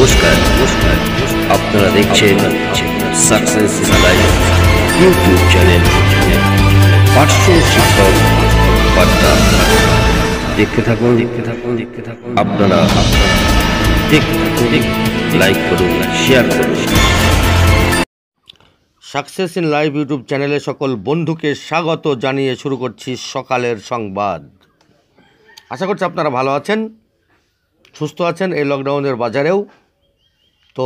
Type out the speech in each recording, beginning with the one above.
নমস্কার আপনারা দেখছেন success in life YouTube channel পাঁচশো শিক্ষক পাটনা দেখতে থাকুন দেখতে থাকুন দেখতে থাকুন আপনারা দেখতে থাকুন লাইক করুন শেয়ার করুন সাকসেস ইন লাইভ ইউটিউব চ্যানেলে সকল বন্ধুকে স্বাগত জানিয়ে শুরু করছি সকালের সংবাদ আশা করছি আপনারা ভালো আছেন সুস্থ আছেন এই লকডাউনের বাজারেও তো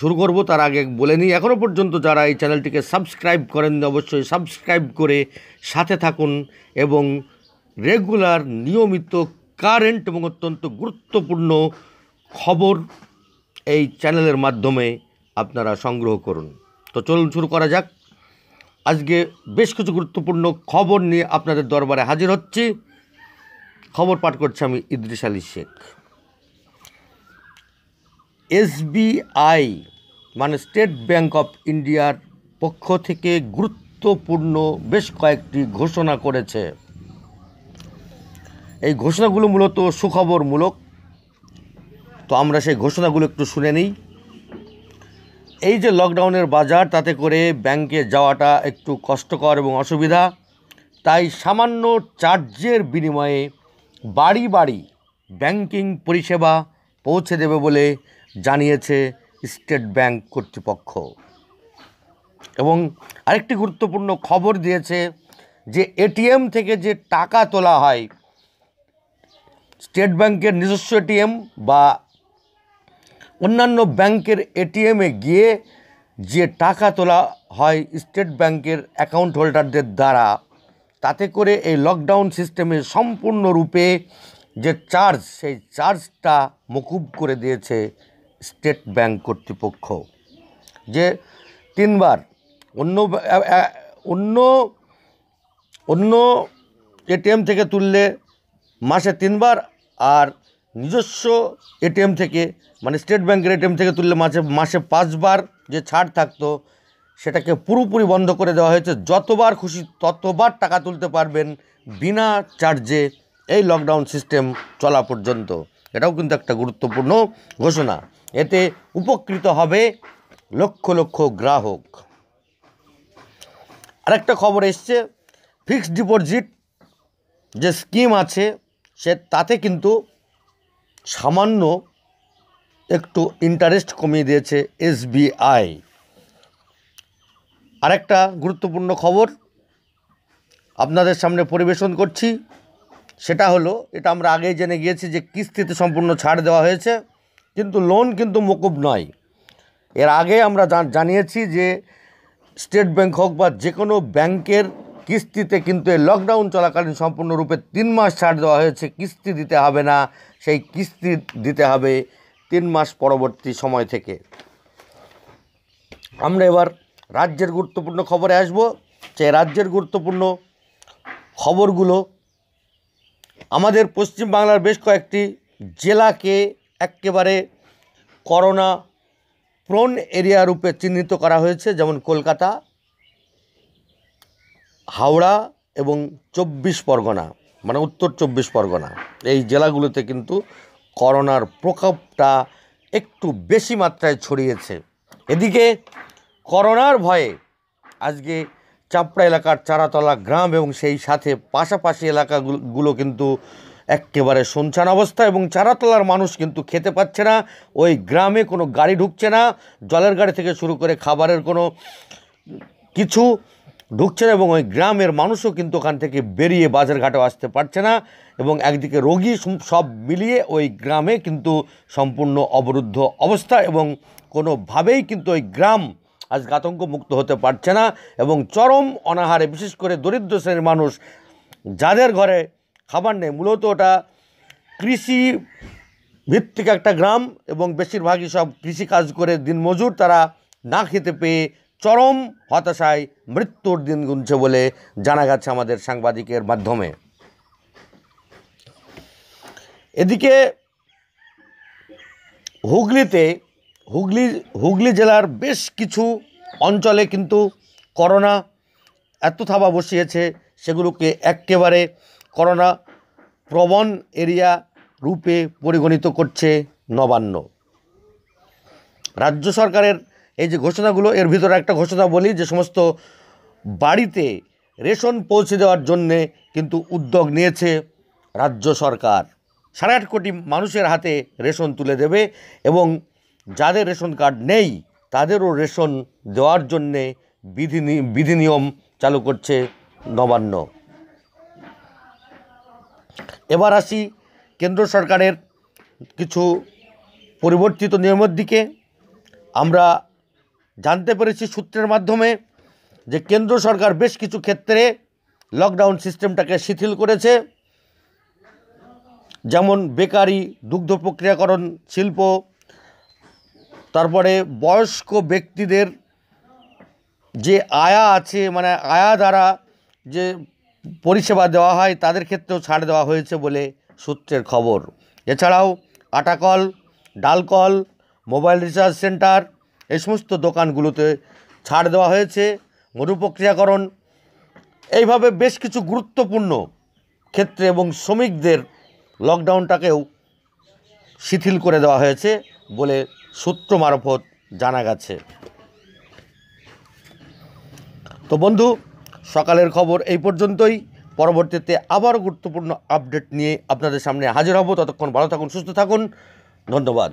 শুরু করব তার আগে বলে নিই এখনও পর্যন্ত যারা এই চ্যানেলটিকে সাবস্ক্রাইব করেন অবশ্যই সাবস্ক্রাইব করে সাথে থাকুন এবং রেগুলার নিয়মিত কারেন্ট এবং অত্যন্ত গুরুত্বপূর্ণ খবর এই চ্যানেলের মাধ্যমে আপনারা সংগ্রহ করুন তো চলুন শুরু করা যাক আজকে বেশ কিছু গুরুত্বপূর্ণ খবর নিয়ে আপনাদের দরবারে হাজির হচ্ছি খবর পাঠ করছি আমি ইদ্রিস আলী শেখ এসবিআই মানে স্টেট ব্যাঙ্ক অফ ইন্ডিয়ার পক্ষ থেকে গুরুত্বপূর্ণ বেশ কয়েকটি ঘোষণা করেছে এই ঘোষণাগুলো মূলত সুখবরমূলক তো আমরা সেই ঘোষণাগুলো একটু শুনে নিই এই যে লকডাউনের বাজার তাতে করে ব্যাংকে যাওয়াটা একটু কষ্টকর এবং অসুবিধা তাই সামান্য চার্জের বিনিময়ে বাড়ি বাড়ি ব্যাংকিং পরিষেবা পৌঁছে দেবে বলে জানিয়েছে স্টেট ব্যাংক কর্তৃপক্ষ এবং আরেকটি গুরুত্বপূর্ণ খবর দিয়েছে যে এটিএম থেকে যে টাকা তোলা হয় স্টেট ব্যাংকের নিজস্ব এটিএম বা অন্যান্য ব্যাংকের এটিএমে গিয়ে যে টাকা তোলা হয় স্টেট ব্যাংকের অ্যাকাউন্ট হোল্ডারদের দ্বারা তাতে করে এই লকডাউন সিস্টেমে সম্পূর্ণরূপে যে চার্জ সেই চার্জটা মকুব করে দিয়েছে স্টেট ব্যাংক কর্তৃপক্ষ যে তিনবার অন্য অন্য অন্য এটিএম থেকে তুললে মাসে তিনবার আর নিজস্ব এটিএম থেকে মানে স্টেট ব্যাংকের এটিএম থেকে তুললে মাসে মাসে পাঁচবার যে ছাড় থাকতো সেটাকে পুরোপুরি বন্ধ করে দেওয়া হয়েছে যতবার খুশি ততবার টাকা তুলতে পারবেন বিনা চার্জে এই লকডাউন সিস্টেম চলা পর্যন্ত এটাও কিন্তু একটা গুরুত্বপূর্ণ ঘোষণা এতে উপকৃত হবে লক্ষ লক্ষ গ্রাহক আরেকটা খবর এসছে ফিক্সড ডিপোজিট যে স্কিম আছে সে তাতে কিন্তু সামান্য একটু ইন্টারেস্ট কমিয়ে দিয়েছে এসবিআই আরেকটা গুরুত্বপূর্ণ খবর আপনাদের সামনে পরিবেশন করছি সেটা হলো এটা আমরা আগেই জেনে গিয়েছি যে কিস্তিতে সম্পূর্ণ ছাড় দেওয়া হয়েছে কিন্তু লোন কিন্তু মকুব নয় এর আগে আমরা জানিয়েছি যে স্টেট ব্যাংক হোক বা যে কোনো ব্যাংকের কিস্তিতে কিন্তু এই লকডাউন চলাকালীন সম্পূর্ণরূপে তিন মাস ছাড় দেওয়া হয়েছে কিস্তি দিতে হবে না সেই কিস্তি দিতে হবে তিন মাস পরবর্তী সময় থেকে আমরা এবার রাজ্যের গুরুত্বপূর্ণ খবরে আসব সেই রাজ্যের গুরুত্বপূর্ণ খবরগুলো আমাদের পশ্চিমবাংলার বেশ কয়েকটি জেলাকে একেবারে করোনা প্রোন এরিয়া রূপে চিহ্নিত করা হয়েছে যেমন কলকাতা হাওড়া এবং চব্বিশ পরগনা মানে উত্তর চব্বিশ পরগনা এই জেলাগুলোতে কিন্তু করোনার প্রকোপটা একটু বেশি মাত্রায় ছড়িয়েছে এদিকে করোনার ভয়ে আজকে চাপড়া এলাকার চারাতলা গ্রাম এবং সেই সাথে পাশাপাশি এলাকাগুলো কিন্তু একেবারে শুনছান অবস্থা এবং চারাতলার মানুষ কিন্তু খেতে পাচ্ছে না ওই গ্রামে কোনো গাড়ি ঢুকছে না জলের গাড়ি থেকে শুরু করে খাবারের কোনো কিছু ঢুকছে না এবং ওই গ্রামের মানুষও কিন্তু ওখান থেকে বেরিয়ে বাজারঘাটে আসতে পারছে না এবং একদিকে রোগী সব মিলিয়ে ওই গ্রামে কিন্তু সম্পূর্ণ অবরুদ্ধ অবস্থা এবং কোনোভাবেই কিন্তু ওই গ্রাম আজ আতঙ্ক মুক্ত হতে পারছে না এবং চরম অনাহারে বিশেষ করে দরিদ্র শ্রেণীর মানুষ যাদের ঘরে খাবার নেই মূলত ওটা কৃষি ভিত্তিক একটা গ্রাম এবং বেশিরভাগই সব কৃষিকাজ করে দিনমজুর তারা না খেতে পেয়ে চরম হতাশায় মৃত্যুর দিন গুনছে বলে জানা গেছে আমাদের সাংবাদিকের মাধ্যমে এদিকে হুগলিতে হুগলি হুগলি জেলার বেশ কিছু অঞ্চলে কিন্তু করোনা এত থাবা বসিয়েছে সেগুলোকে একেবারে করোনা প্রবণ এরিয়া রূপে পরিগণিত করছে নবান্ন রাজ্য সরকারের এই যে ঘোষণাগুলো এর ভিতরে একটা ঘোষণা বলি যে সমস্ত বাড়িতে রেশন পৌঁছে দেওয়ার জন্যে কিন্তু উদ্যোগ নিয়েছে রাজ্য সরকার সাড়ে আট কোটি মানুষের হাতে রেশন তুলে দেবে এবং যাদের রেশন কার্ড নেই তাদেরও রেশন দেওয়ার জন্যে বিধি বিধি নিয়ম চালু করছে নবান্ন এবার আসি কেন্দ্র সরকারের কিছু পরিবর্তিত নিয়মের দিকে আমরা জানতে পেরেছি সূত্রের মাধ্যমে যে কেন্দ্র সরকার বেশ কিছু ক্ষেত্রে লকডাউন সিস্টেমটাকে শিথিল করেছে যেমন বেকারি দুগ্ধ প্রক্রিয়াকরণ শিল্প তারপরে বয়স্ক ব্যক্তিদের যে আয়া আছে মানে আয়া দ্বারা যে পরিষেবা দেওয়া হয় তাদের ক্ষেত্রেও ছাড় দেওয়া হয়েছে বলে সূত্রের খবর এছাড়াও আটাকল ডালকল মোবাইল রিচার্জ সেন্টার এই সমস্ত দোকানগুলোতে ছাড় দেওয়া হয়েছে মরুপ্রক্রিয়াকরণ প্রক্রিয়াকরণ এইভাবে বেশ কিছু গুরুত্বপূর্ণ ক্ষেত্রে এবং শ্রমিকদের লকডাউনটাকেও শিথিল করে দেওয়া হয়েছে বলে সূত্র মারফত জানা গেছে তো বন্ধু সকালের খবর এই পর্যন্তই পরবর্তীতে আবার গুরুত্বপূর্ণ আপডেট নিয়ে আপনাদের সামনে হাজির হব ততক্ষণ ভালো থাকুন সুস্থ থাকুন ধন্যবাদ